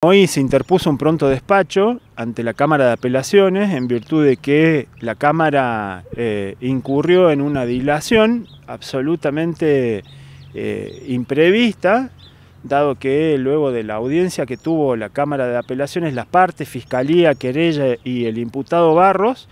Hoy se interpuso un pronto despacho ante la Cámara de Apelaciones en virtud de que la Cámara eh, incurrió en una dilación absolutamente eh, imprevista, dado que luego de la audiencia que tuvo la Cámara de Apelaciones, las partes, Fiscalía, Querella y el imputado Barros,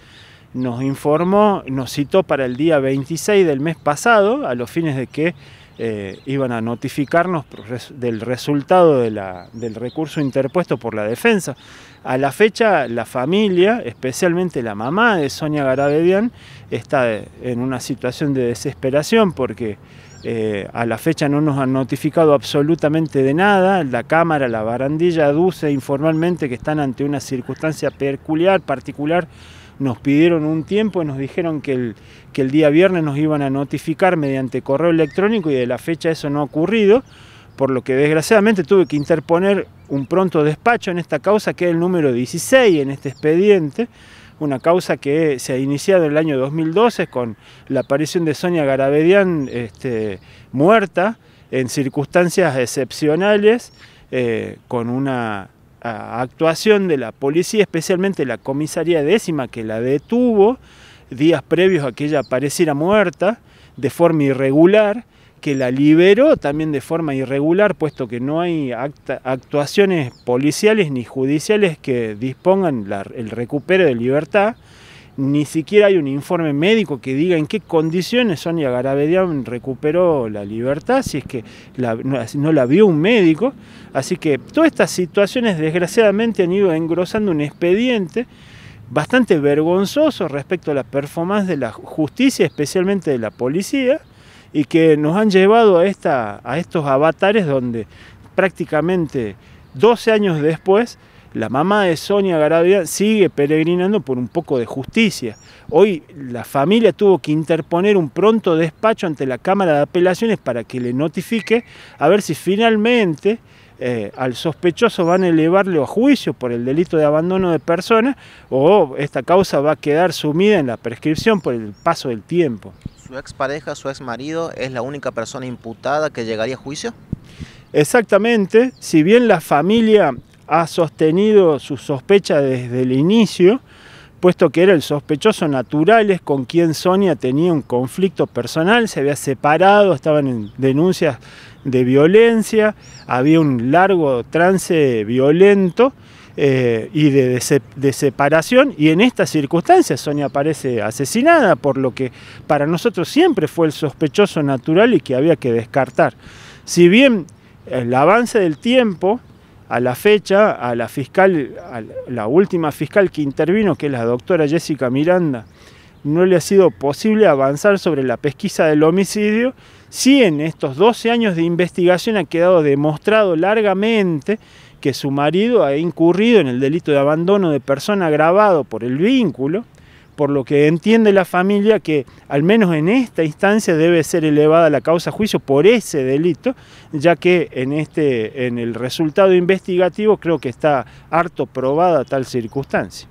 nos informó, nos citó para el día 26 del mes pasado, a los fines de que eh, iban a notificarnos del resultado del recurso interpuesto por la defensa. A la fecha, la familia, especialmente la mamá de Sonia Garabedian, está eh, en una situación de desesperación porque eh, a la fecha no nos han notificado absolutamente de nada. La Cámara, la barandilla, aduce informalmente que están ante una circunstancia peculiar, particular, nos pidieron un tiempo y nos dijeron que el, que el día viernes nos iban a notificar mediante correo electrónico y de la fecha eso no ha ocurrido, por lo que desgraciadamente tuve que interponer un pronto despacho en esta causa que es el número 16 en este expediente, una causa que se ha iniciado en el año 2012 con la aparición de Sonia Garabedian este, muerta en circunstancias excepcionales, eh, con una actuación de la policía, especialmente la comisaría décima que la detuvo días previos a que ella apareciera muerta de forma irregular, que la liberó también de forma irregular, puesto que no hay actuaciones policiales ni judiciales que dispongan el recupero de libertad ni siquiera hay un informe médico que diga en qué condiciones Sonia Garabedian recuperó la libertad, si es que no, la vio un médico. Así que todas estas situaciones desgraciadamente han ido engrosando un expediente bastante vergonzoso respecto a la performance de la justicia, especialmente de la policía, y que nos han llevado a, esta, a estos avatares donde prácticamente 12 años después la mamá de Sonia Garavia sigue peregrinando por un poco de justicia. Hoy la familia tuvo que interponer un pronto despacho ante la Cámara de Apelaciones para que le notifique a ver si finalmente eh, al sospechoso van a elevarle a juicio por el delito de abandono de personas o esta causa va a quedar sumida en la prescripción por el paso del tiempo. ¿Su expareja, su ex marido es la única persona imputada que llegaría a juicio? Exactamente, si bien la familia ha sostenido su sospecha desde el inicio, puesto que era el sospechoso natural... ...es con quien Sonia tenía un conflicto personal, se había separado, estaban en denuncias de violencia, había un largo trance violento eh, y de, de, separación, y en estas circunstancias Sonia aparece asesinada, por lo que para nosotros siempre fue el sospechoso natural y que había que descartar. Si bien el avance del tiempo a la fecha, a la fiscal, la última fiscal que intervino, que es la doctora Jessica Miranda, no le ha sido posible avanzar sobre la pesquisa del homicidio, si en estos 12 años de investigación ha quedado demostrado largamente que su marido ha incurrido en el delito de abandono de persona agravado por el vínculo, por lo que entiende la familia que al menos en esta instancia debe ser elevada la causa a juicio por ese delito, ya que en, este, en el resultado investigativo creo que está harto probada tal circunstancia.